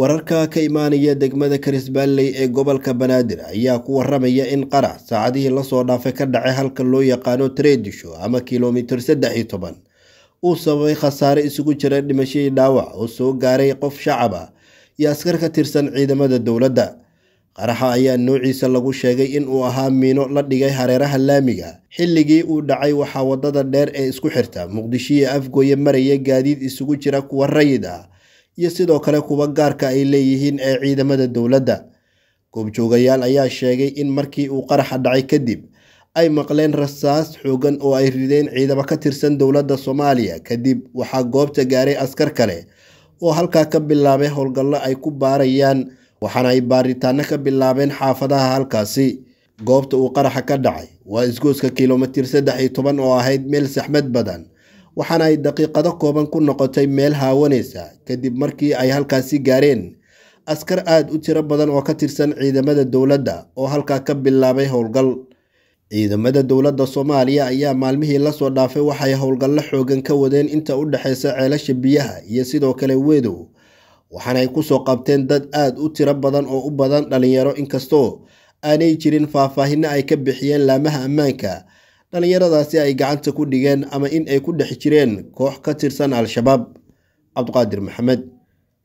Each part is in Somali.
wararka ka imaanaya degmada karisbaalley ee gobolka banaadir ayaa ku waramaya in qarac saacadihii lasoo dhaafay ka dhacay halka loo yaqaano treedisho ama kilomiter saddex iyo toban uu sababay khasaare isugu jira dhimashadii dhaawac oo soo gaaray qof shacab ah iyo askar ka tirsan ciidamada dowladda qaraxa ayaa noociisa lagu sheegay in uu ahaa miino la dhigay hareeraha laamiga xilligii uu dhacay waxaa waddada dheer ee isku xirta muqdisho iyo afgooye maraya gaadiid isugu jira kuwa rayid ah iyo sidoo kale kuwa gaarka ay leeyihiin ee ciidamada dowladda goobjoogayaal ayaa sheegay in markii uu qaraxa dhacay kadib ay maqleen rasaas xoogan oo ay rideen ciidamo ka tirsan dowladda soomaaliya kadib waxaa goobta gaaray askar kale oo halkaa ka bilaabay howlgallo ay ku baarayaan waxaana ay baaritaano ka bilaabeen xaafadaha halkaasi goobta uu qaraxa ka dhacay waa isgooska kilomitir saddex iyo toban oo ahayd meel saxmad badan waxaana ay daqiiqado kooban ku noqotay meel haawanaysa kadib markii ay halkaasi gaareen askar aad u tiro badan oo ka tirsan ciidamada dowladda oo halkaa ka bilaabay howlgal ciidamada dowladda soomaaliya ayaa maalmihii la soo dhaafay waxay howlgallo xooggan ka wadeen inta u dhexeysa ceelasha biyaha iyo sidoo kale weedow waxaana ay kusoo qabteen dad aad u tiro badan oo u badan dhallinyaro inkastoo aanay jirin faahfaahinno ay ka bixiyeen laamaha ammaanka dhallinyaradaasi ay gacanta ku dhigeen ama in ay ku dhex jireen koox ka tirsan al-shabaab cabduqaadir maxamed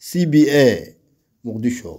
c b a muqdisho